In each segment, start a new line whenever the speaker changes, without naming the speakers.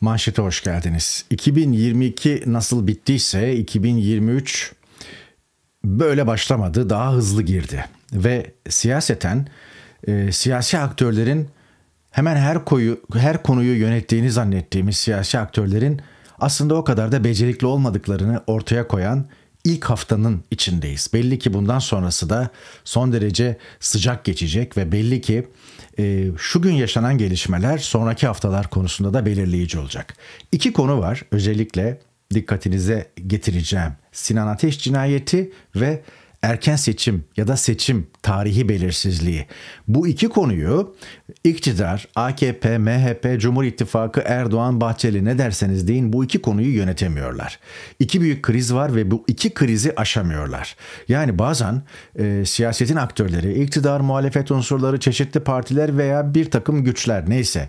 Manşete hoş geldiniz. 2022 nasıl bittiyse 2023 böyle başlamadı, daha hızlı girdi ve siyaseten e, siyasi aktörlerin hemen her koyu her konuyu yönettiğini zannettiğimiz siyasi aktörlerin aslında o kadar da becerikli olmadıklarını ortaya koyan ilk haftanın içindeyiz. Belli ki bundan sonrası da son derece sıcak geçecek ve belli ki e, şu gün yaşanan gelişmeler sonraki haftalar konusunda da belirleyici olacak. İki konu var özellikle dikkatinize getireceğim. Sinan Ateş cinayeti ve erken seçim ya da seçim tarihi belirsizliği. Bu iki konuyu iktidar, AKP, MHP, Cumhur İttifakı, Erdoğan, Bahçeli ne derseniz deyin bu iki konuyu yönetemiyorlar. İki büyük kriz var ve bu iki krizi aşamıyorlar. Yani bazen e, siyasetin aktörleri, iktidar, muhalefet unsurları, çeşitli partiler veya bir takım güçler neyse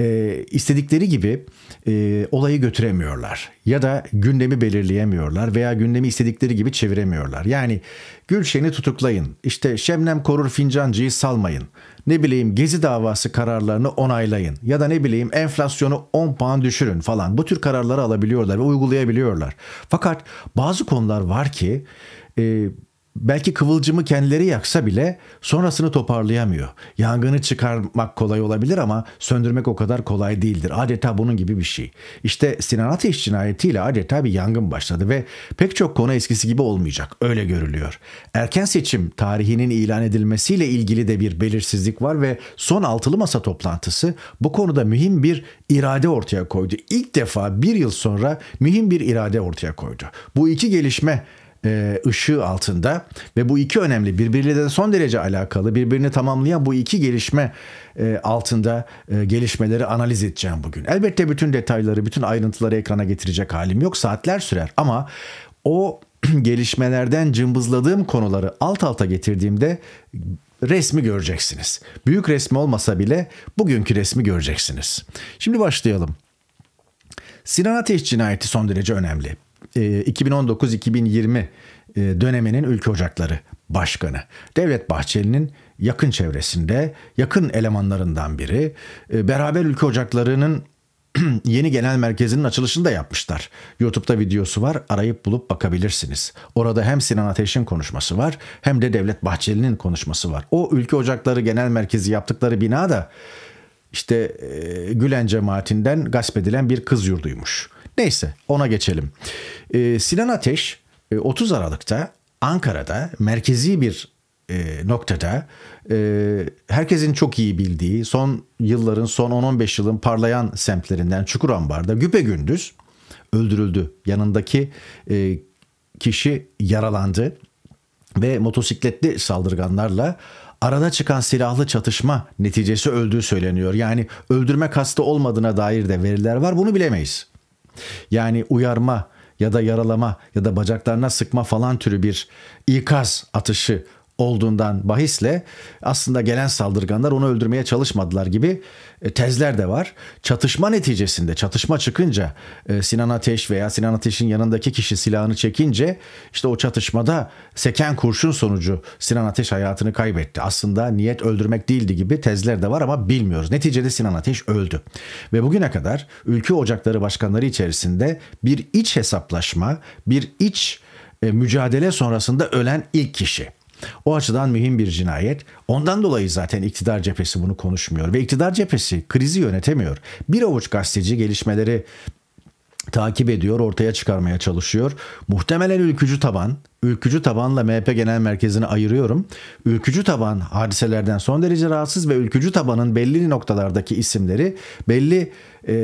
e, istedikleri gibi e, olayı götüremiyorlar ya da gündemi belirleyemiyorlar veya gündemi istedikleri gibi çeviremiyorlar. Yani Gülşen'i tutuklayın, işte Şemnem Korur Fincancı'yı salmayın, ne bileyim Gezi davası kararlarını onaylayın ya da ne bileyim enflasyonu 10 puan düşürün falan bu tür kararları alabiliyorlar ve uygulayabiliyorlar. Fakat bazı konular var ki e, belki kıvılcımı kendileri yaksa bile sonrasını toparlayamıyor. Yangını çıkarmak kolay olabilir ama söndürmek o kadar kolay değildir. Adeta bunun gibi bir şey. İşte Sinan Ateş cinayetiyle adeta bir yangın başladı ve pek çok konu eskisi gibi olmayacak. Öyle görülüyor. Erken seçim tarihinin ilan edilmesiyle ilgili de bir belirsizlik var ve son altılı masa toplantısı bu konuda mühim bir irade ortaya koydu. İlk defa bir yıl sonra mühim bir irade ortaya koydu. Bu iki gelişme e, ışığı altında ve bu iki önemli birbiriyle de son derece alakalı birbirini tamamlayan bu iki gelişme e, altında e, gelişmeleri analiz edeceğim bugün. Elbette bütün detayları, bütün ayrıntıları ekrana getirecek halim yok. Saatler sürer ama o gelişmelerden cımbızladığım konuları alt alta getirdiğimde resmi göreceksiniz. Büyük resmi olmasa bile bugünkü resmi göreceksiniz. Şimdi başlayalım. Sinan Ateş cinayeti son derece önemli. 2019-2020 e, e, döneminin ülke ocakları başkanı. Devlet Bahçeli'nin yakın çevresinde yakın elemanlarından biri. E, beraber ülke ocaklarının yeni genel merkezinin açılışını da yapmışlar. YouTube'da videosu var. Arayıp bulup bakabilirsiniz. Orada hem Sinan Ateş'in konuşması var hem de Devlet Bahçeli'nin konuşması var. O ülke ocakları genel merkezi yaptıkları bina da işte Gülen cemaatinden gasp edilen bir kız yurduymuş. Neyse ona geçelim. Ee, Sinan Ateş 30 e, Aralık'ta Ankara'da merkezi bir e, noktada e, herkesin çok iyi bildiği son yılların son 10-15 yılın parlayan semtlerinden Çukurambar'da güpe gündüz öldürüldü. Yanındaki e, kişi yaralandı ve motosikletli saldırganlarla arada çıkan silahlı çatışma neticesi öldüğü söyleniyor. Yani öldürme kastı olmadığına dair de veriler var. Bunu bilemeyiz. Yani uyarma ya da yaralama ya da bacaklarına sıkma falan türü bir ikaz atışı olduğundan bahisle aslında gelen saldırganlar onu öldürmeye çalışmadılar gibi e, tezler de var. Çatışma neticesinde çatışma çıkınca e, Sinan Ateş veya Sinan Ateş'in yanındaki kişi silahını çekince işte o çatışmada seken kurşun sonucu Sinan Ateş hayatını kaybetti. Aslında niyet öldürmek değildi gibi tezler de var ama bilmiyoruz. Neticede Sinan Ateş öldü. Ve bugüne kadar ülke Ocakları Başkanları içerisinde bir iç hesaplaşma, bir iç e, mücadele sonrasında ölen ilk kişi. O açıdan mühim bir cinayet. Ondan dolayı zaten iktidar cephesi bunu konuşmuyor ve iktidar cephesi krizi yönetemiyor. Bir avuç gazeteci gelişmeleri takip ediyor, ortaya çıkarmaya çalışıyor. Muhtemelen ülkücü taban, ülkücü tabanla MHP Genel Merkezi'ni ayırıyorum. Ülkücü taban hadiselerden son derece rahatsız ve ülkücü tabanın belli noktalardaki isimleri belli e,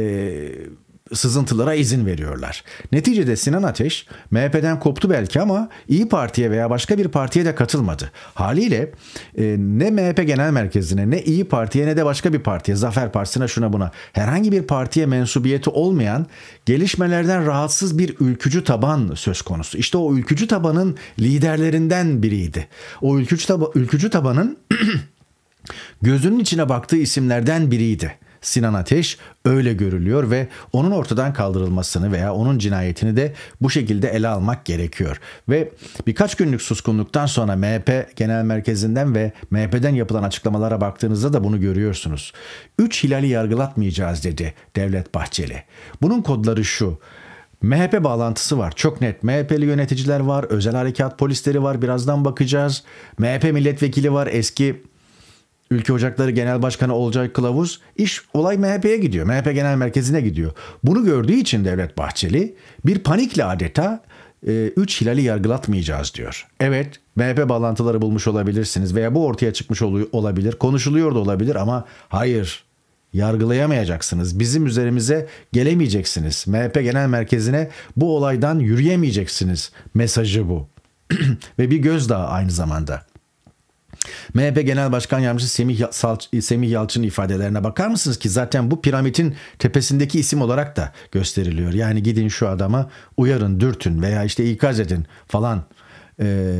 sızıntılara izin veriyorlar. Neticede Sinan Ateş MHP'den koptu belki ama İyi Parti'ye veya başka bir partiye de katılmadı. Haliyle e, ne MHP Genel Merkezi'ne ne İyi Parti'ye ne de başka bir partiye, Zafer Partisi'ne şuna buna herhangi bir partiye mensubiyeti olmayan gelişmelerden rahatsız bir ülkücü taban söz konusu. İşte o ülkücü tabanın liderlerinden biriydi. O ülkücü, taba, ülkücü tabanın gözünün içine baktığı isimlerden biriydi. Sinan Ateş öyle görülüyor ve onun ortadan kaldırılmasını veya onun cinayetini de bu şekilde ele almak gerekiyor. Ve birkaç günlük suskunluktan sonra MHP Genel Merkezi'nden ve MHP'den yapılan açıklamalara baktığınızda da bunu görüyorsunuz. Üç hilali yargılatmayacağız dedi Devlet Bahçeli. Bunun kodları şu. MHP bağlantısı var. Çok net. MHP'li yöneticiler var, özel harekat polisleri var. Birazdan bakacağız. MHP milletvekili var. Eski Ülke Ocakları Genel Başkanı Olcay Kılavuz iş olay MHP'ye gidiyor. MHP Genel Merkezi'ne gidiyor. Bunu gördüğü için Devlet Bahçeli bir panikle adeta 3 e, hilali yargılatmayacağız diyor. Evet MHP bağlantıları bulmuş olabilirsiniz veya bu ortaya çıkmış olabilir, konuşuluyor da olabilir ama hayır yargılayamayacaksınız. Bizim üzerimize gelemeyeceksiniz. MHP Genel Merkezi'ne bu olaydan yürüyemeyeceksiniz mesajı bu. Ve bir gözdağı aynı zamanda. MHP Genel Başkan Yardımcısı Semih, Salç, e, Semih Yalçın ifadelerine bakar mısınız ki zaten bu piramidin tepesindeki isim olarak da gösteriliyor. Yani gidin şu adama uyarın, dürtün veya işte ikaz edin falan. Ee,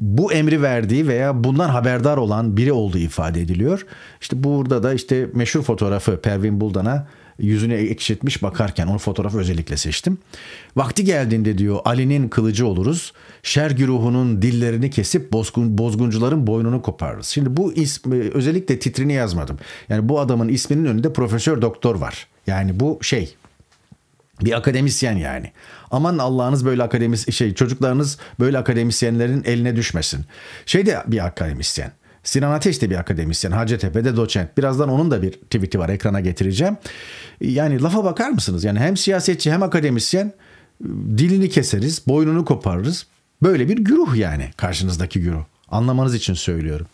bu emri verdiği veya bundan haberdar olan biri olduğu ifade ediliyor. İşte burada da işte meşhur fotoğrafı Pervin Buldan'a yüzünü ekşitmiş bakarken onu fotoğrafı özellikle seçtim. Vakti geldiğinde diyor Ali'nin kılıcı oluruz. Şer güruhunun dillerini kesip bozgun, bozguncuların boynunu koparırız. Şimdi bu ism, özellikle titrini yazmadım. Yani bu adamın isminin önünde profesör doktor var. Yani bu şey bir akademisyen yani. Aman Allah'ınız böyle akademis şey çocuklarınız böyle akademisyenlerin eline düşmesin. Şey de bir akademisyen. Sinan Ateş de bir akademisyen. Hacettepe'de doçent. Birazdan onun da bir tweet'i var ekrana getireceğim. Yani lafa bakar mısınız? Yani hem siyasetçi hem akademisyen dilini keseriz, boynunu koparırız. Böyle bir güruh yani karşınızdaki güruh. Anlamanız için söylüyorum.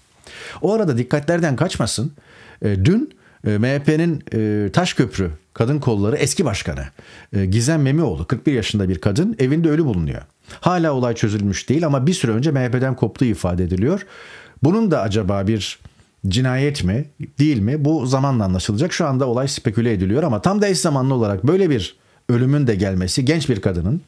O arada dikkatlerden kaçmasın. E, dün e, MHP'nin e, Taşköprü Kadın Kolları eski başkanı Gizem Memioğlu 41 yaşında bir kadın evinde ölü bulunuyor. Hala olay çözülmüş değil ama bir süre önce MHP'den koptuğu ifade ediliyor. Bunun da acaba bir cinayet mi değil mi bu zamanla anlaşılacak. Şu anda olay speküle ediliyor ama tam da eş zamanlı olarak böyle bir ölümün de gelmesi genç bir kadının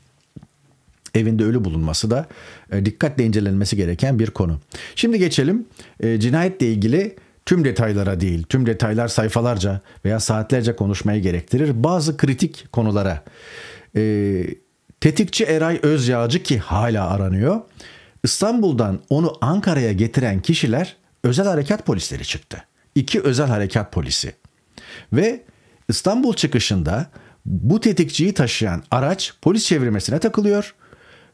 evinde ölü bulunması da e, dikkatle incelenmesi gereken bir konu. Şimdi geçelim e, cinayetle ilgili tüm detaylara değil, tüm detaylar sayfalarca veya saatlerce konuşmayı gerektirir. Bazı kritik konulara. E, tetikçi Eray Özyağcı ki hala aranıyor. İstanbul'dan onu Ankara'ya getiren kişiler özel harekat polisleri çıktı. İki özel harekat polisi. Ve İstanbul çıkışında bu tetikçiyi taşıyan araç polis çevirmesine takılıyor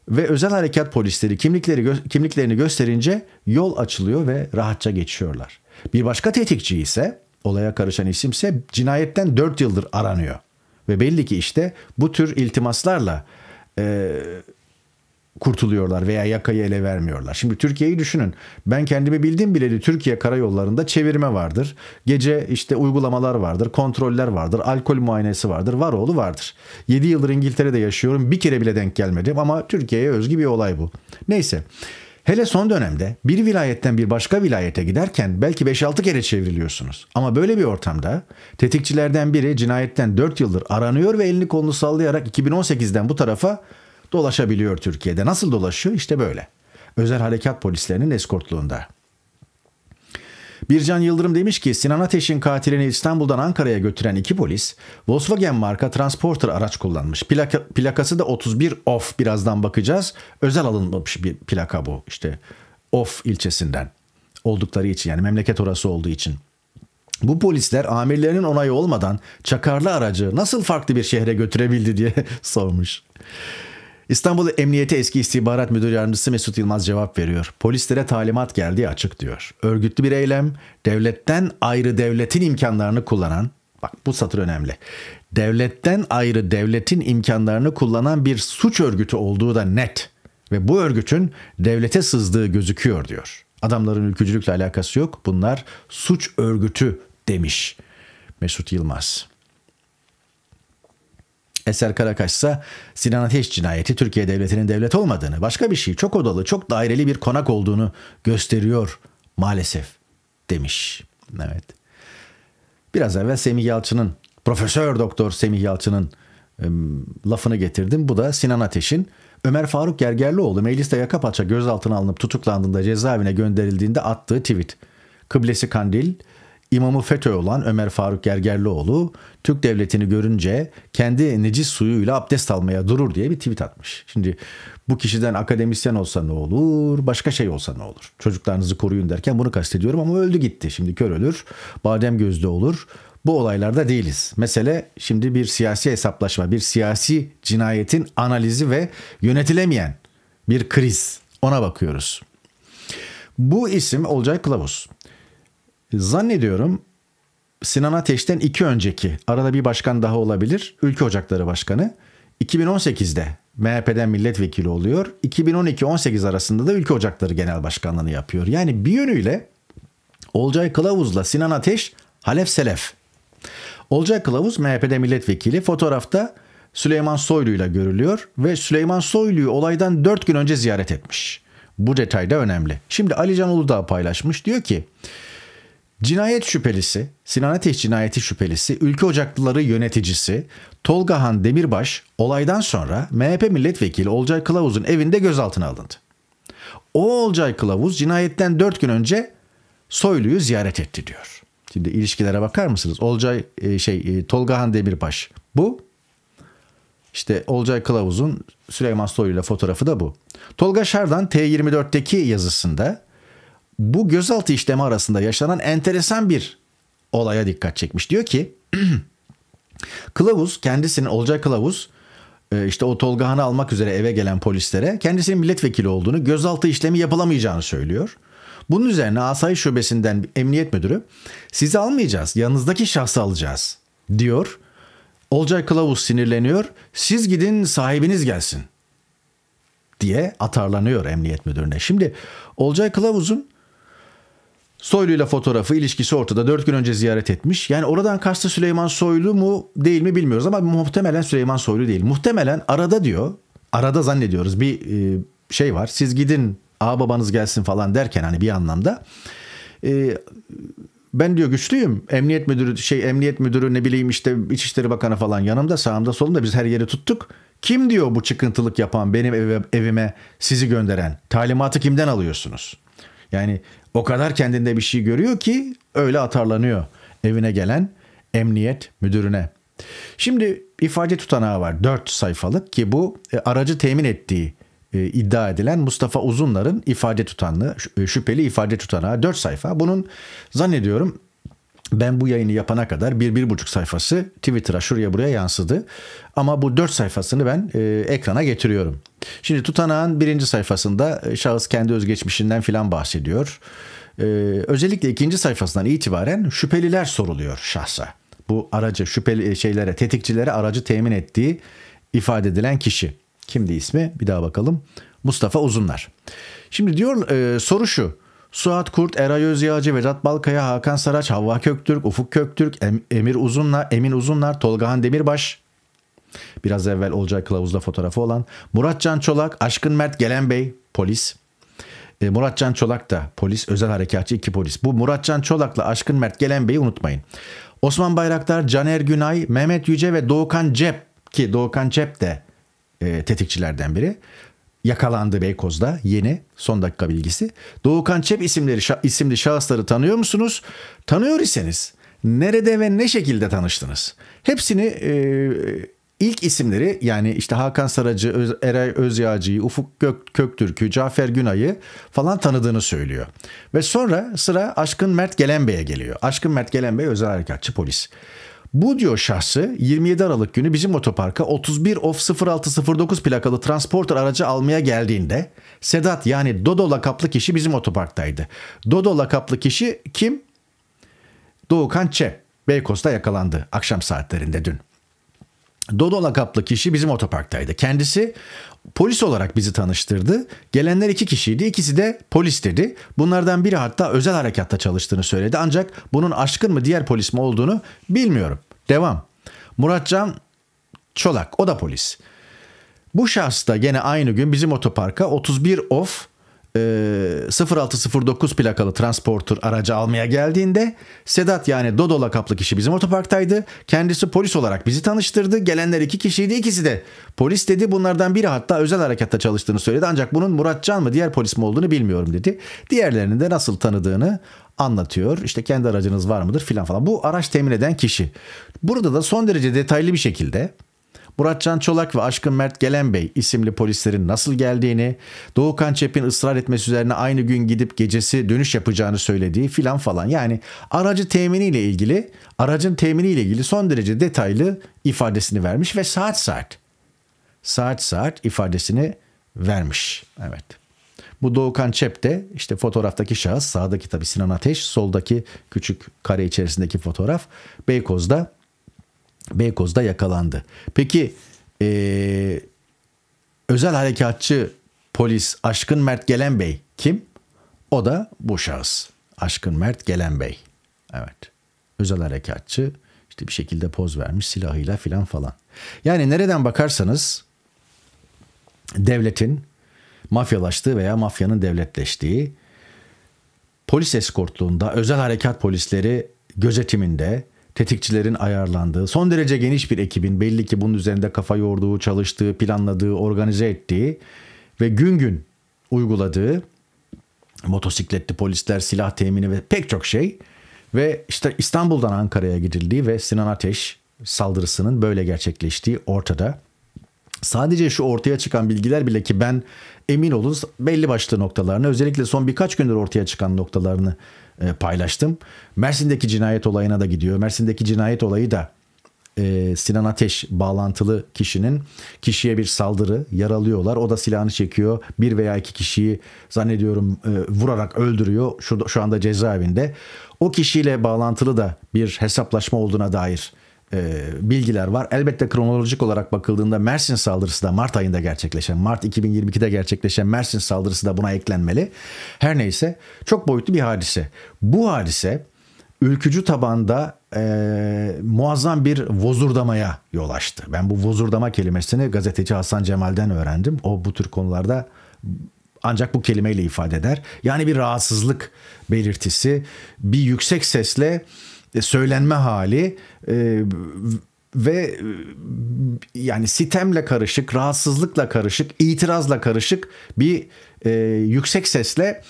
ve özel harekat polisleri kimlikleri kimliklerini gösterince yol açılıyor ve rahatça geçiyorlar. Bir başka tetikçi ise olaya karışan isimse cinayetten 4 yıldır aranıyor. Ve belli ki işte bu tür iltimaslarla kurtuluyorlar veya yakayı ele vermiyorlar. Şimdi Türkiye'yi düşünün. Ben kendimi bildiğim bileli Türkiye karayollarında çevirme vardır. Gece işte uygulamalar vardır, kontroller vardır, alkol muayenesi vardır, var oğlu vardır. 7 yıldır İngiltere'de yaşıyorum. Bir kere bile denk gelmedim ama Türkiye'ye özgü bir olay bu. Neyse. Hele son dönemde bir vilayetten bir başka vilayete giderken belki 5-6 kere çevriliyorsunuz. Ama böyle bir ortamda tetikçilerden biri cinayetten 4 yıldır aranıyor ve elini kolunu sallayarak 2018'den bu tarafa dolaşabiliyor Türkiye'de. Nasıl dolaşıyor? İşte böyle. Özel harekat polislerinin eskortluğunda. Bircan Yıldırım demiş ki Sinan Ateş'in katilini İstanbul'dan Ankara'ya götüren iki polis Volkswagen marka transporter araç kullanmış. Plaka, plakası da 31 off birazdan bakacağız. Özel alınmış bir plaka bu işte off ilçesinden oldukları için yani memleket orası olduğu için. Bu polisler amirlerinin onayı olmadan çakarlı aracı nasıl farklı bir şehre götürebildi diye sormuş. İstanbul Emniyeti Eski İstihbarat Müdür Yardımcısı Mesut Yılmaz cevap veriyor. Polislere talimat geldiği açık diyor. Örgütlü bir eylem, devletten ayrı devletin imkanlarını kullanan, bak bu satır önemli. Devletten ayrı devletin imkanlarını kullanan bir suç örgütü olduğu da net ve bu örgütün devlete sızdığı gözüküyor diyor. Adamların ülkücülükle alakası yok. Bunlar suç örgütü demiş Mesut Yılmaz. Eser Karakaş ise Sinan Ateş cinayeti Türkiye Devleti'nin devlet olmadığını, başka bir şey, çok odalı, çok daireli bir konak olduğunu gösteriyor maalesef demiş. Evet. Biraz evvel Semih Yalçın'ın, Profesör Doktor Semih Yalçın'ın lafını getirdim. Bu da Sinan Ateş'in Ömer Faruk Gergerlioğlu mecliste yaka paça gözaltına alınıp tutuklandığında cezaevine gönderildiğinde attığı tweet. Kıblesi Kandil, İmamı FETÖ olan Ömer Faruk Gergerlioğlu Türk devletini görünce kendi necis suyuyla abdest almaya durur diye bir tweet atmış. Şimdi bu kişiden akademisyen olsa ne olur, başka şey olsa ne olur? Çocuklarınızı koruyun derken bunu kastediyorum ama öldü gitti. Şimdi kör ölür, badem gözlü olur. Bu olaylarda değiliz. Mesele şimdi bir siyasi hesaplaşma, bir siyasi cinayetin analizi ve yönetilemeyen bir kriz. Ona bakıyoruz. Bu isim Olcay Kılavuz. Zannediyorum Sinan Ateş'ten iki önceki arada bir başkan daha olabilir. Ülke Ocakları Başkanı. 2018'de MHP'den milletvekili oluyor. 2012-18 arasında da Ülke Ocakları Genel Başkanlığı'nı yapıyor. Yani bir yönüyle Olcay Kılavuz'la Sinan Ateş halef selef. Olcay Kılavuz MHP'de milletvekili fotoğrafta Süleyman Soylu'yla görülüyor ve Süleyman Soylu'yu olaydan 4 gün önce ziyaret etmiş. Bu detay da önemli. Şimdi Ali Can Uludağ paylaşmış diyor ki Cinayet şüphelisi, Sinan Ateş cinayeti şüphelisi, Ülke Ocaklıları yöneticisi Tolga Han Demirbaş olaydan sonra MHP milletvekili Olcay Kılavuz'un evinde gözaltına alındı. O Olcay Kılavuz cinayetten 4 gün önce Soylu'yu ziyaret etti diyor. Şimdi ilişkilere bakar mısınız? Olcay e, şey e, Tolga Han Demirbaş bu. İşte Olcay Kılavuz'un Süleyman Soylu ile fotoğrafı da bu. Tolga Şardan T24'teki yazısında bu gözaltı işlemi arasında yaşanan enteresan bir olaya dikkat çekmiş. Diyor ki kılavuz kendisinin Olcay Kılavuz e, işte o Tolga Han'ı almak üzere eve gelen polislere kendisinin milletvekili olduğunu gözaltı işlemi yapılamayacağını söylüyor. Bunun üzerine asayiş şubesinden emniyet müdürü sizi almayacağız yanınızdaki şahsı alacağız diyor. Olcay Kılavuz sinirleniyor siz gidin sahibiniz gelsin diye atarlanıyor emniyet müdürüne. Şimdi Olcay Kılavuz'un Soylu ile fotoğrafı ilişkisi ortada. 4 gün önce ziyaret etmiş. Yani oradan kastı Süleyman Soylu mu değil mi bilmiyoruz ama muhtemelen Süleyman Soylu değil. Muhtemelen arada diyor. Arada zannediyoruz bir e, şey var. Siz gidin ağ babanız gelsin falan derken hani bir anlamda. E, ben diyor güçlüyüm. Emniyet müdürü şey emniyet müdürü ne bileyim işte İçişleri Bakanı falan yanımda sağımda solumda biz her yeri tuttuk. Kim diyor bu çıkıntılık yapan benim evime sizi gönderen talimatı kimden alıyorsunuz? Yani o kadar kendinde bir şey görüyor ki öyle atarlanıyor evine gelen emniyet müdürüne. Şimdi ifade tutanağı var 4 sayfalık ki bu e, aracı temin ettiği e, iddia edilen Mustafa Uzunlar'ın ifade tutanlığı, e, şüpheli ifade tutanağı 4 sayfa. Bunun zannediyorum ben bu yayını yapana kadar bir, bir buçuk sayfası Twitter'a şuraya buraya yansıdı. Ama bu dört sayfasını ben e, ekrana getiriyorum. Şimdi tutanağın birinci sayfasında e, şahıs kendi özgeçmişinden filan bahsediyor. E, özellikle ikinci sayfasından itibaren şüpheliler soruluyor şahsa. Bu aracı şüpheli e, şeylere tetikçilere aracı temin ettiği ifade edilen kişi. Kimdi ismi? Bir daha bakalım. Mustafa Uzunlar. Şimdi diyor e, soru şu. Suat Kurt, Eray Özyağcı, Vedat Balkaya, Hakan Saraç, Havva Köktürk, Ufuk Köktürk, em Emir Uzunlar, Emin Uzunlar, Tolgahan Demirbaş, biraz evvel Olcay Kılavuz'la fotoğrafı olan, Murat Can Çolak, Aşkın Mert Gelen Bey, polis, e, Murat Can Çolak da polis, özel harekatçı iki polis. Bu Murat Can Çolak'la Aşkın Mert Gelen Bey'i unutmayın. Osman Bayraktar, Caner Günay, Mehmet Yüce ve Doğukan Cep ki Doğukan Cep de e, tetikçilerden biri yakalandı Beykoz'da yeni son dakika bilgisi. Doğukan Çep isimleri isimli şahısları tanıyor musunuz? Tanıyor iseniz nerede ve ne şekilde tanıştınız? Hepsini e, ilk isimleri yani işte Hakan Saracı, Öz, Eray Özyağcı'yı, Ufuk Gök, Köktürk'ü, Cafer Günay'ı falan tanıdığını söylüyor. Ve sonra sıra Aşkın Mert Gelenbey'e geliyor. Aşkın Mert Gelenbey özel harekatçı polis. Bu diyor şahsı 27 Aralık günü bizim otoparka 31 of 0609 plakalı transporter aracı almaya geldiğinde Sedat yani Dodo lakaplı kişi bizim otoparktaydı. Dodo lakaplı kişi kim? Doğukan Çe. Beykoz'da yakalandı akşam saatlerinde dün. Dodo lakaplı kişi bizim otoparktaydı. Kendisi Polis olarak bizi tanıştırdı. Gelenler iki kişiydi. İkisi de polis dedi. Bunlardan biri hatta özel harekatta çalıştığını söyledi. Ancak bunun aşkın mı diğer polis mi olduğunu bilmiyorum. Devam. Muratcan Çolak o da polis. Bu şahıs da gene aynı gün bizim otoparka 31 of 0609 plakalı transporter aracı almaya geldiğinde Sedat yani Dodo lakaplı kişi bizim otoparktaydı. Kendisi polis olarak bizi tanıştırdı. Gelenler iki kişiydi ikisi de. Polis dedi bunlardan biri hatta özel harekatta çalıştığını söyledi. Ancak bunun Muratcan mı diğer polis mi olduğunu bilmiyorum dedi. Diğerlerini de nasıl tanıdığını anlatıyor. İşte kendi aracınız var mıdır filan falan. Bu araç temin eden kişi. Burada da son derece detaylı bir şekilde Murat Can Çolak ve Aşkın Mert Gelenbey isimli polislerin nasıl geldiğini, Doğukan Çep'in ısrar etmesi üzerine aynı gün gidip gecesi dönüş yapacağını söylediği filan falan. Yani aracı teminiyle ilgili, aracın teminiyle ilgili son derece detaylı ifadesini vermiş ve saat saat saat saat ifadesini vermiş. Evet. Bu Doğukan Çep de işte fotoğraftaki şahıs sağdaki tabi Sinan Ateş soldaki küçük kare içerisindeki fotoğraf Beykoz'da Beykoz'da yakalandı. Peki e, özel harekatçı polis Aşkın Mert Gelen Bey kim? O da bu şahıs. Aşkın Mert Gelen Bey. Evet. Özel harekatçı işte bir şekilde poz vermiş silahıyla filan falan. Yani nereden bakarsanız devletin mafyalaştığı veya mafyanın devletleştiği polis eskortluğunda özel harekat polisleri gözetiminde tetikçilerin ayarlandığı, son derece geniş bir ekibin belli ki bunun üzerinde kafa yorduğu, çalıştığı, planladığı, organize ettiği ve gün gün uyguladığı motosikletli polisler, silah temini ve pek çok şey ve işte İstanbul'dan Ankara'ya gidildiği ve Sinan Ateş saldırısının böyle gerçekleştiği ortada. Sadece şu ortaya çıkan bilgiler bile ki ben emin olun belli başlı noktalarını özellikle son birkaç gündür ortaya çıkan noktalarını e, paylaştım. Mersin'deki cinayet olayına da gidiyor. Mersin'deki cinayet olayı da e, Sinan Ateş bağlantılı kişinin kişiye bir saldırı yaralıyorlar. O da silahını çekiyor. Bir veya iki kişiyi zannediyorum e, vurarak öldürüyor. Şu, şu anda cezaevinde. O kişiyle bağlantılı da bir hesaplaşma olduğuna dair e, bilgiler var. Elbette kronolojik olarak bakıldığında Mersin saldırısı da Mart ayında gerçekleşen, Mart 2022'de gerçekleşen Mersin saldırısı da buna eklenmeli. Her neyse çok boyutlu bir hadise. Bu hadise ülkücü tabanda e, muazzam bir vozurdamaya yol açtı. Ben bu vozurdama kelimesini gazeteci Hasan Cemal'den öğrendim. O bu tür konularda ancak bu kelimeyle ifade eder. Yani bir rahatsızlık belirtisi, bir yüksek sesle e, söylenme hali e, ve e, yani sitemle karışık, rahatsızlıkla karışık, itirazla karışık bir yüksek sesle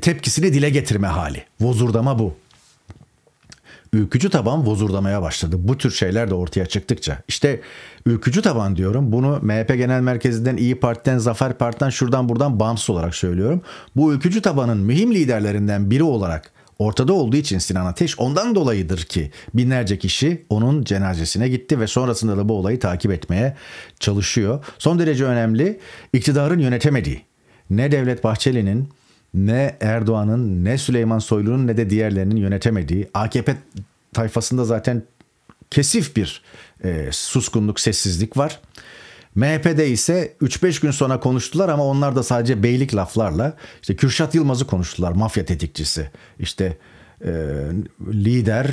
tepkisini dile getirme hali. Vozurdama bu. Ülkücü taban vozurdamaya başladı. Bu tür şeyler de ortaya çıktıkça. İşte ülkücü taban diyorum. Bunu MHP Genel Merkezi'nden, İyi Parti'den, Zafer Parti'den şuradan buradan bağımsız olarak söylüyorum. Bu ülkücü tabanın mühim liderlerinden biri olarak ortada olduğu için Sinan Ateş ondan dolayıdır ki binlerce kişi onun cenazesine gitti ve sonrasında da bu olayı takip etmeye çalışıyor. Son derece önemli iktidarın yönetemediği ne Devlet Bahçeli'nin ne Erdoğan'ın ne Süleyman Soylu'nun ne de diğerlerinin yönetemediği AKP tayfasında zaten kesif bir e, suskunluk sessizlik var. MHP'de ise 3-5 gün sonra konuştular ama onlar da sadece beylik laflarla işte Kürşat Yılmaz'ı konuştular mafya tetikçisi işte e, lider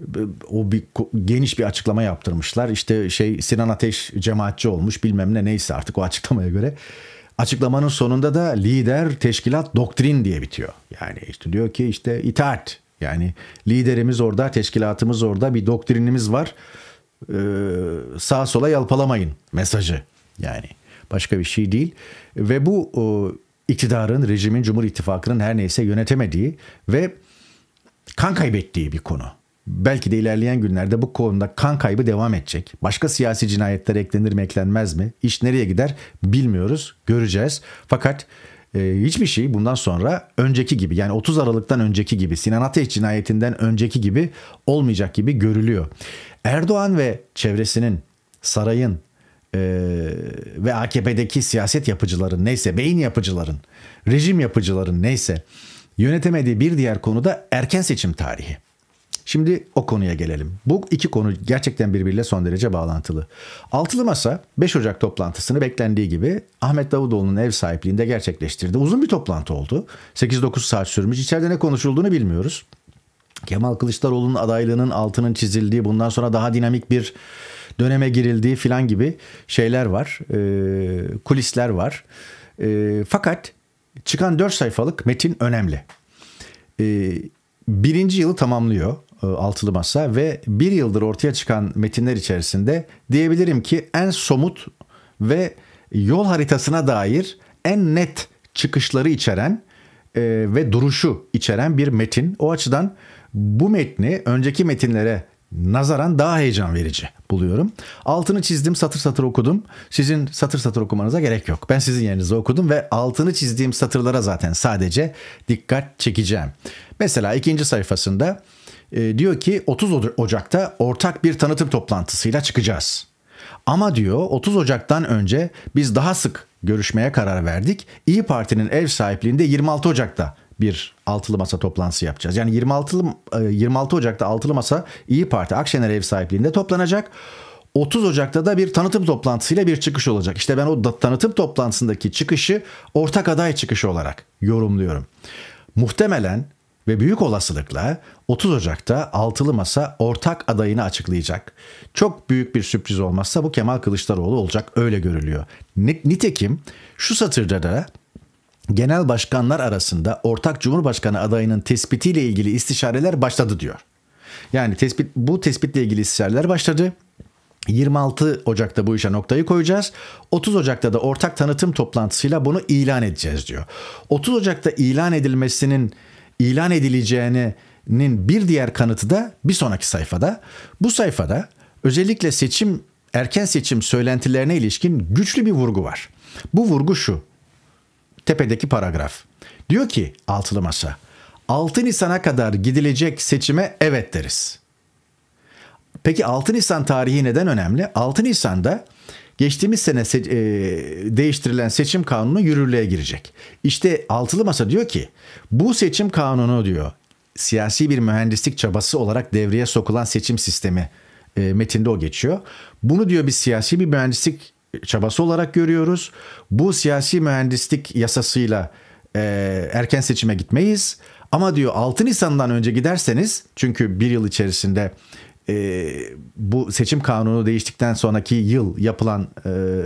e, o bir geniş bir açıklama yaptırmışlar. İşte şey Sinan Ateş cemaatçi olmuş bilmem ne neyse artık o açıklamaya göre. Açıklamanın sonunda da lider teşkilat doktrin diye bitiyor. Yani işte diyor ki işte itaat. Yani liderimiz orada, teşkilatımız orada, bir doktrinimiz var e, sola yalpalamayın mesajı yani başka bir şey değil ve bu iktidarın rejimin Cumhur ittifakının her neyse yönetemediği ve kan kaybettiği bir konu. Belki de ilerleyen günlerde bu konuda kan kaybı devam edecek. Başka siyasi cinayetler eklenir mi eklenmez mi? İş nereye gider bilmiyoruz, göreceğiz. Fakat e, hiçbir şey bundan sonra önceki gibi yani 30 Aralık'tan önceki gibi Sinan Ateş cinayetinden önceki gibi olmayacak gibi görülüyor. Erdoğan ve çevresinin, sarayın e, ve AKP'deki siyaset yapıcıların neyse, beyin yapıcıların, rejim yapıcıların neyse yönetemediği bir diğer konu da erken seçim tarihi. Şimdi o konuya gelelim. Bu iki konu gerçekten birbiriyle son derece bağlantılı. Altılı Masa 5 Ocak toplantısını beklendiği gibi Ahmet Davutoğlu'nun ev sahipliğinde gerçekleştirdi. Uzun bir toplantı oldu. 8-9 saat sürmüş. İçeride ne konuşulduğunu bilmiyoruz. Kemal Kılıçdaroğlu'nun adaylığının altının çizildiği, bundan sonra daha dinamik bir döneme girildiği filan gibi şeyler var, e, kulisler var. E, fakat çıkan 4 sayfalık metin önemli. E, birinci yılı tamamlıyor e, altılı masa ve bir yıldır ortaya çıkan metinler içerisinde diyebilirim ki en somut ve yol haritasına dair en net çıkışları içeren e, ve duruşu içeren bir metin. O açıdan bu metni önceki metinlere nazaran daha heyecan verici buluyorum. Altını çizdim, satır satır okudum. Sizin satır satır okumanıza gerek yok. Ben sizin yerinize okudum ve altını çizdiğim satırlara zaten sadece dikkat çekeceğim. Mesela ikinci sayfasında e, diyor ki 30 Ocak'ta ortak bir tanıtım toplantısıyla çıkacağız. Ama diyor 30 Ocak'tan önce biz daha sık görüşmeye karar verdik. İyi Parti'nin ev sahipliğinde 26 Ocak'ta bir altılı masa toplantısı yapacağız. Yani 26 26 e, Ocak'ta altılı masa İyi Parti Akşener ev sahipliğinde toplanacak. 30 Ocak'ta da bir tanıtım toplantısıyla bir çıkış olacak. İşte ben o tanıtım toplantısındaki çıkışı ortak aday çıkışı olarak yorumluyorum. Muhtemelen ve büyük olasılıkla 30 Ocak'ta altılı masa ortak adayını açıklayacak. Çok büyük bir sürpriz olmazsa bu Kemal Kılıçdaroğlu olacak öyle görülüyor. Nitekim şu satırda da genel başkanlar arasında ortak cumhurbaşkanı adayının tespitiyle ilgili istişareler başladı diyor. Yani tespit bu tespitle ilgili istişareler başladı. 26 Ocak'ta bu işe noktayı koyacağız. 30 Ocak'ta da ortak tanıtım toplantısıyla bunu ilan edeceğiz diyor. 30 Ocak'ta ilan edilmesinin ilan edileceğinin bir diğer kanıtı da bir sonraki sayfada. Bu sayfada özellikle seçim erken seçim söylentilerine ilişkin güçlü bir vurgu var. Bu vurgu şu tepedeki paragraf. Diyor ki altılı masa 6 Nisan'a kadar gidilecek seçime evet deriz. Peki 6 Nisan tarihi neden önemli? 6 Nisan'da geçtiğimiz sene se- e- değiştirilen seçim kanunu yürürlüğe girecek. İşte altılı masa diyor ki bu seçim kanunu diyor siyasi bir mühendislik çabası olarak devreye sokulan seçim sistemi e, metinde o geçiyor. Bunu diyor bir siyasi bir mühendislik çabası olarak görüyoruz. Bu siyasi mühendislik yasasıyla e, erken seçime gitmeyiz. Ama diyor 6 Nisan'dan önce giderseniz çünkü bir yıl içerisinde e, bu seçim kanunu değiştikten sonraki yıl yapılan e,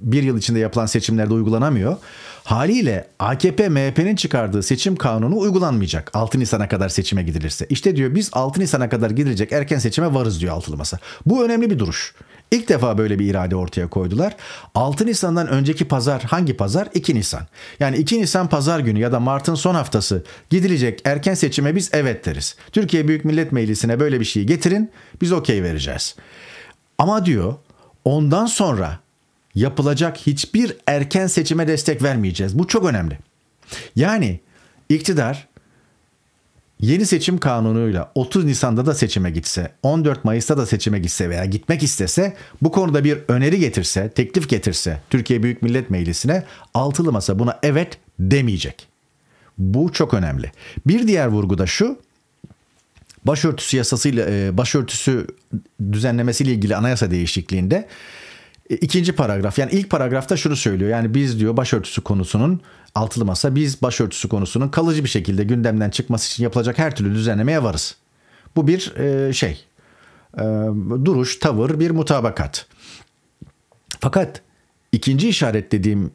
bir yıl içinde yapılan seçimlerde uygulanamıyor. Haliyle AKP MHP'nin çıkardığı seçim kanunu uygulanmayacak 6 Nisan'a kadar seçime gidilirse. İşte diyor biz 6 Nisan'a kadar gidilecek erken seçime varız diyor altılı masa. Bu önemli bir duruş. İlk defa böyle bir irade ortaya koydular. 6 Nisan'dan önceki pazar hangi pazar? 2 Nisan. Yani 2 Nisan pazar günü ya da Mart'ın son haftası gidilecek erken seçime biz evet deriz. Türkiye Büyük Millet Meclisi'ne böyle bir şeyi getirin biz okey vereceğiz. Ama diyor ondan sonra yapılacak hiçbir erken seçime destek vermeyeceğiz. Bu çok önemli. Yani iktidar Yeni seçim kanunuyla 30 Nisan'da da seçime gitse, 14 Mayıs'ta da seçime gitse veya gitmek istese, bu konuda bir öneri getirse, teklif getirse Türkiye Büyük Millet Meclisi'ne altılı masa buna evet demeyecek. Bu çok önemli. Bir diğer vurgu da şu. Başörtüsü yasasıyla e, başörtüsü düzenlemesiyle ilgili anayasa değişikliğinde e, ikinci paragraf yani ilk paragrafta şunu söylüyor. Yani biz diyor başörtüsü konusunun altılı masa biz başörtüsü konusunun kalıcı bir şekilde gündemden çıkması için yapılacak her türlü düzenlemeye varız. Bu bir e, şey e, duruş, tavır, bir mutabakat. Fakat ikinci işaret dediğim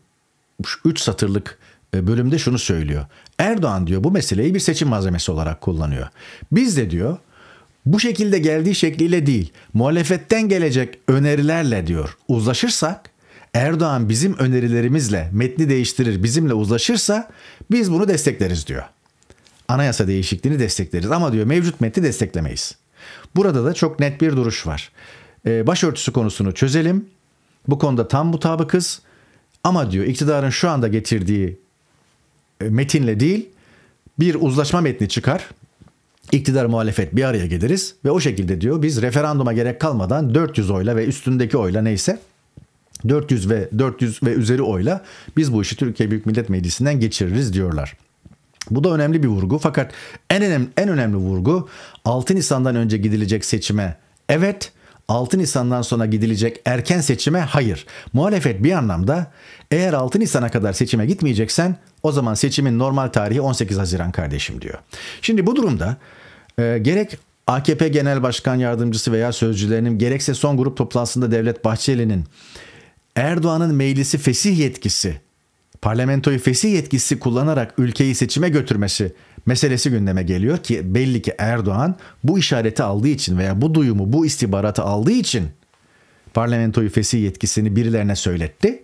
üç satırlık e, bölümde şunu söylüyor. Erdoğan diyor bu meseleyi bir seçim malzemesi olarak kullanıyor. Biz de diyor bu şekilde geldiği şekliyle değil, muhalefetten gelecek önerilerle diyor. Uzlaşırsak Erdoğan bizim önerilerimizle metni değiştirir, bizimle uzlaşırsa biz bunu destekleriz diyor. Anayasa değişikliğini destekleriz ama diyor mevcut metni desteklemeyiz. Burada da çok net bir duruş var. Ee, başörtüsü konusunu çözelim. Bu konuda tam mutabıkız. Ama diyor iktidarın şu anda getirdiği e, metinle değil bir uzlaşma metni çıkar. İktidar muhalefet bir araya geliriz ve o şekilde diyor biz referanduma gerek kalmadan 400 oyla ve üstündeki oyla neyse 400 ve 400 ve üzeri oyla biz bu işi Türkiye Büyük Millet Meclisi'nden geçiririz diyorlar. Bu da önemli bir vurgu fakat en önemli, en önemli vurgu 6 Nisan'dan önce gidilecek seçime evet 6 Nisan'dan sonra gidilecek erken seçime hayır. Muhalefet bir anlamda eğer 6 Nisan'a kadar seçime gitmeyeceksen o zaman seçimin normal tarihi 18 Haziran kardeşim diyor. Şimdi bu durumda e, gerek AKP Genel Başkan Yardımcısı veya sözcülerinin gerekse son grup toplantısında Devlet Bahçeli'nin Erdoğan'ın meclisi fesih yetkisi, parlamentoyu fesih yetkisi kullanarak ülkeyi seçime götürmesi meselesi gündeme geliyor ki belli ki Erdoğan bu işareti aldığı için veya bu duyumu bu istihbaratı aldığı için parlamento fesih yetkisini birilerine söyletti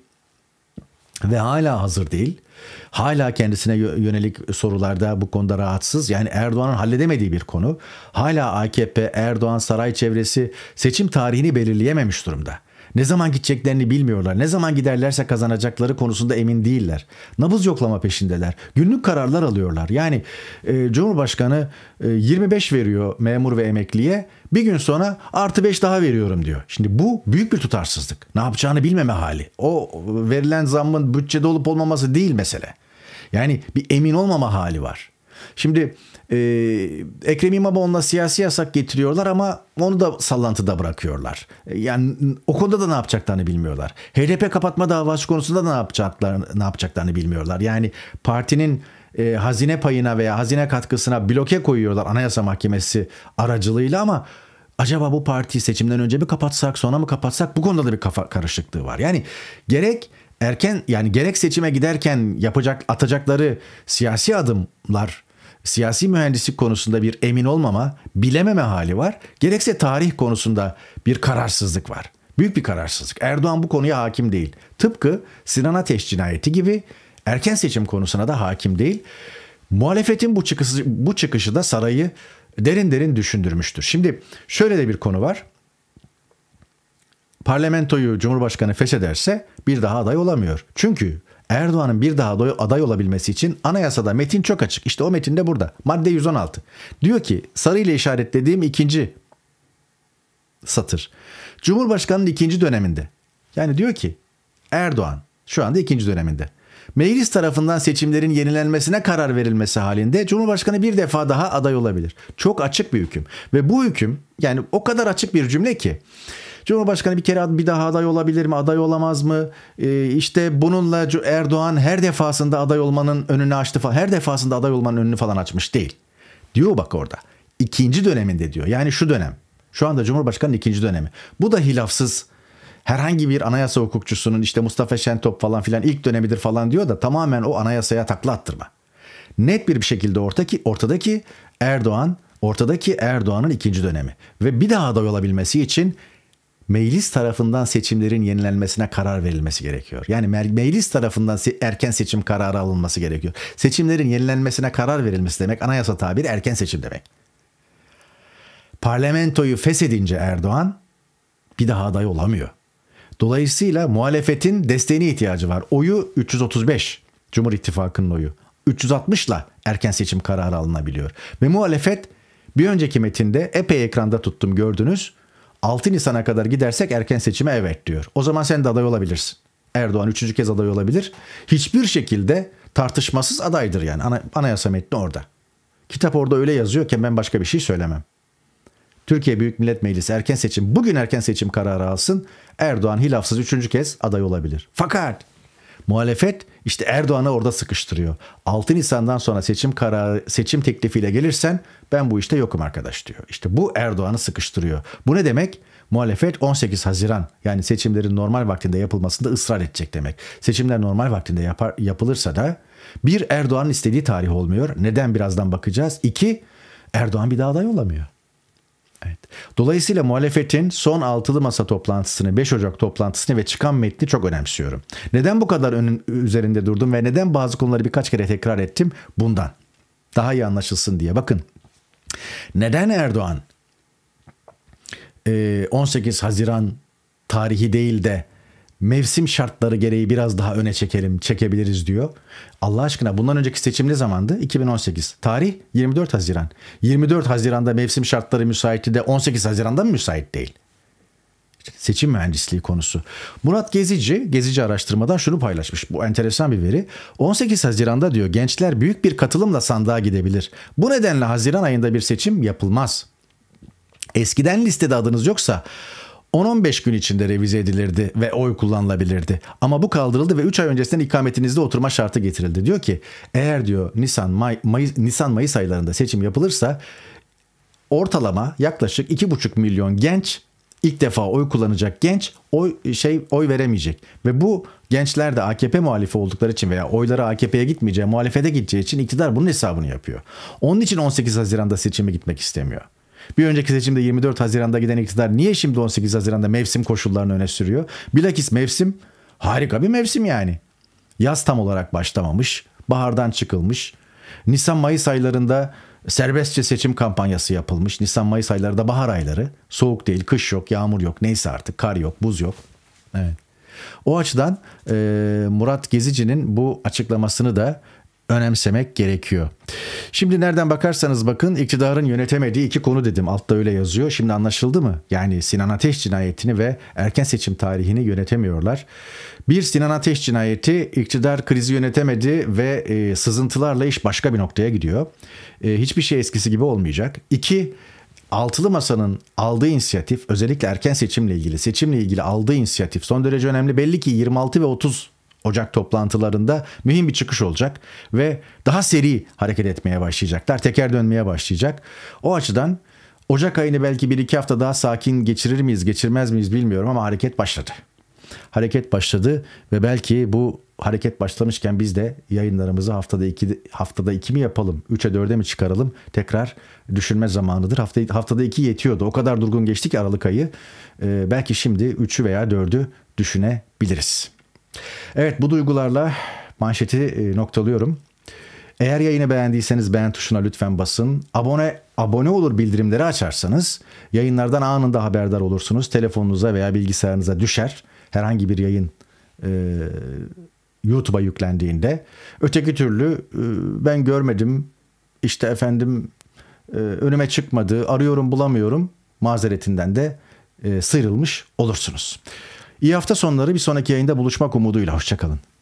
ve hala hazır değil. Hala kendisine yönelik sorularda bu konuda rahatsız. Yani Erdoğan'ın halledemediği bir konu. Hala AKP, Erdoğan saray çevresi seçim tarihini belirleyememiş durumda. Ne zaman gideceklerini bilmiyorlar. Ne zaman giderlerse kazanacakları konusunda emin değiller. Nabız yoklama peşindeler. Günlük kararlar alıyorlar. Yani e, Cumhurbaşkanı e, 25 veriyor memur ve emekliye. Bir gün sonra artı 5 daha veriyorum diyor. Şimdi bu büyük bir tutarsızlık. Ne yapacağını bilmeme hali. O verilen zammın bütçede olup olmaması değil mesele. Yani bir emin olmama hali var. Şimdi ee, Ekrem İmamoğlu'na siyasi yasak getiriyorlar ama onu da sallantıda bırakıyorlar. Ee, yani o konuda da ne yapacaklarını bilmiyorlar. HDP kapatma davası konusunda da ne yapacaklar, ne yapacaklarını bilmiyorlar. Yani partinin e, hazine payına veya hazine katkısına bloke koyuyorlar Anayasa Mahkemesi aracılığıyla ama acaba bu partiyi seçimden önce mi kapatsak sonra mı kapatsak bu konuda da bir kafa karışıklığı var. Yani gerek erken yani gerek seçime giderken yapacak atacakları siyasi adımlar siyasi mühendislik konusunda bir emin olmama, bilememe hali var. Gerekse tarih konusunda bir kararsızlık var. Büyük bir kararsızlık. Erdoğan bu konuya hakim değil. Tıpkı Sinan Ateş cinayeti gibi erken seçim konusuna da hakim değil. Muhalefetin bu çıkışı, bu çıkışı da sarayı derin derin düşündürmüştür. Şimdi şöyle de bir konu var. Parlamentoyu Cumhurbaşkanı feshederse bir daha aday olamıyor. Çünkü Erdoğan'ın bir daha aday olabilmesi için anayasada metin çok açık. İşte o metin de burada. Madde 116. Diyor ki sarı ile işaretlediğim ikinci satır. Cumhurbaşkanının ikinci döneminde. Yani diyor ki Erdoğan şu anda ikinci döneminde. Meclis tarafından seçimlerin yenilenmesine karar verilmesi halinde Cumhurbaşkanı bir defa daha aday olabilir. Çok açık bir hüküm. Ve bu hüküm yani o kadar açık bir cümle ki Cumhurbaşkanı bir kere bir daha aday olabilir mi, aday olamaz mı? E, işte bununla Erdoğan her defasında aday olmanın önünü açtı falan. Her defasında aday olmanın önünü falan açmış değil. Diyor bak orada. İkinci döneminde diyor. Yani şu dönem. Şu anda Cumhurbaşkanı'nın ikinci dönemi. Bu da hilafsız herhangi bir anayasa hukukçusunun işte Mustafa Şentop falan filan ilk dönemidir falan diyor da tamamen o anayasaya takla attırma. Net bir şekilde ortaki, ortadaki Erdoğan, ortadaki Erdoğan'ın ikinci dönemi ve bir daha aday olabilmesi için meclis tarafından seçimlerin yenilenmesine karar verilmesi gerekiyor. Yani meclis tarafından erken seçim kararı alınması gerekiyor. Seçimlerin yenilenmesine karar verilmesi demek anayasa tabiri erken seçim demek. Parlamentoyu feshedince Erdoğan bir daha aday olamıyor. Dolayısıyla muhalefetin desteğine ihtiyacı var. Oyu 335 Cumhur İttifakı'nın oyu. 360 ile erken seçim kararı alınabiliyor. Ve muhalefet bir önceki metinde epey ekranda tuttum gördünüz 6 Nisan'a kadar gidersek erken seçime evet diyor. O zaman sen de aday olabilirsin. Erdoğan üçüncü kez aday olabilir. Hiçbir şekilde tartışmasız adaydır yani. Ana, anayasa metni orada. Kitap orada öyle yazıyorken ben başka bir şey söylemem. Türkiye Büyük Millet Meclisi erken seçim, bugün erken seçim kararı alsın. Erdoğan hilafsız üçüncü kez aday olabilir. Fakat Muhalefet işte Erdoğan'ı orada sıkıştırıyor. 6 Nisan'dan sonra seçim kararı seçim teklifiyle gelirsen ben bu işte yokum arkadaş diyor. İşte bu Erdoğan'ı sıkıştırıyor. Bu ne demek? Muhalefet 18 Haziran yani seçimlerin normal vaktinde yapılmasında ısrar edecek demek. Seçimler normal vaktinde yapar, yapılırsa da bir Erdoğan'ın istediği tarih olmuyor. Neden birazdan bakacağız. İki Erdoğan bir daha aday olamıyor. Evet. Dolayısıyla muhalefetin son altılı masa toplantısını, 5 Ocak toplantısını ve çıkan metni çok önemsiyorum. Neden bu kadar önün, üzerinde durdum ve neden bazı konuları birkaç kere tekrar ettim? Bundan. Daha iyi anlaşılsın diye. Bakın. Neden Erdoğan 18 Haziran tarihi değil de mevsim şartları gereği biraz daha öne çekelim, çekebiliriz diyor. Allah aşkına bundan önceki seçim ne zamandı? 2018. Tarih 24 Haziran. 24 Haziran'da mevsim şartları müsaitti de 18 Haziran'da mı müsait değil? Seçim mühendisliği konusu. Murat Gezici, Gezici araştırmadan şunu paylaşmış. Bu enteresan bir veri. 18 Haziran'da diyor gençler büyük bir katılımla sandığa gidebilir. Bu nedenle Haziran ayında bir seçim yapılmaz. Eskiden listede adınız yoksa 10-15 gün içinde revize edilirdi ve oy kullanılabilirdi. Ama bu kaldırıldı ve 3 ay öncesinden ikametinizde oturma şartı getirildi. Diyor ki eğer diyor Nisan May, Mayıs, Nisan Mayıs aylarında seçim yapılırsa ortalama yaklaşık 2,5 milyon genç ilk defa oy kullanacak genç oy şey oy veremeyecek ve bu gençler de AKP muhalifi oldukları için veya oyları AKP'ye gitmeyeceği, muhalefete gideceği için iktidar bunun hesabını yapıyor. Onun için 18 Haziran'da seçime gitmek istemiyor. Bir önceki seçimde 24 Haziran'da giden iktidar niye şimdi 18 Haziran'da mevsim koşullarını öne sürüyor? Bilakis mevsim harika bir mevsim yani. Yaz tam olarak başlamamış, bahardan çıkılmış. Nisan-Mayıs aylarında serbestçe seçim kampanyası yapılmış. Nisan-Mayıs ayları da bahar ayları. Soğuk değil, kış yok, yağmur yok, neyse artık kar yok, buz yok. Evet. O açıdan Murat Gezici'nin bu açıklamasını da önemsemek gerekiyor. Şimdi nereden bakarsanız bakın iktidarın yönetemediği iki konu dedim. Altta öyle yazıyor. Şimdi anlaşıldı mı? Yani Sinan Ateş cinayetini ve erken seçim tarihini yönetemiyorlar. Bir Sinan Ateş cinayeti iktidar krizi yönetemedi ve e, sızıntılarla iş başka bir noktaya gidiyor. E, hiçbir şey eskisi gibi olmayacak. İki Altılı Masa'nın aldığı inisiyatif özellikle erken seçimle ilgili seçimle ilgili aldığı inisiyatif son derece önemli. Belli ki 26 ve 30 Ocak toplantılarında mühim bir çıkış olacak ve daha seri hareket etmeye başlayacaklar. Teker dönmeye başlayacak. O açıdan Ocak ayını belki bir iki hafta daha sakin geçirir miyiz, geçirmez miyiz bilmiyorum ama hareket başladı. Hareket başladı ve belki bu hareket başlamışken biz de yayınlarımızı haftada iki haftada iki mi yapalım, üçe dörde mi çıkaralım tekrar düşünme zamanıdır. Hafta, haftada iki yetiyordu. O kadar durgun geçtik Aralık ayı. Ee, belki şimdi üçü veya dördü düşünebiliriz. Evet bu duygularla manşeti e, noktalıyorum. Eğer yayını beğendiyseniz beğen tuşuna lütfen basın. Abone abone olur bildirimleri açarsanız yayınlardan anında haberdar olursunuz. Telefonunuza veya bilgisayarınıza düşer herhangi bir yayın e, YouTube'a yüklendiğinde. Öteki türlü e, ben görmedim işte efendim e, önüme çıkmadı arıyorum bulamıyorum mazeretinden de e, sıyrılmış olursunuz. İyi hafta sonları bir sonraki yayında buluşmak umuduyla. Hoşçakalın.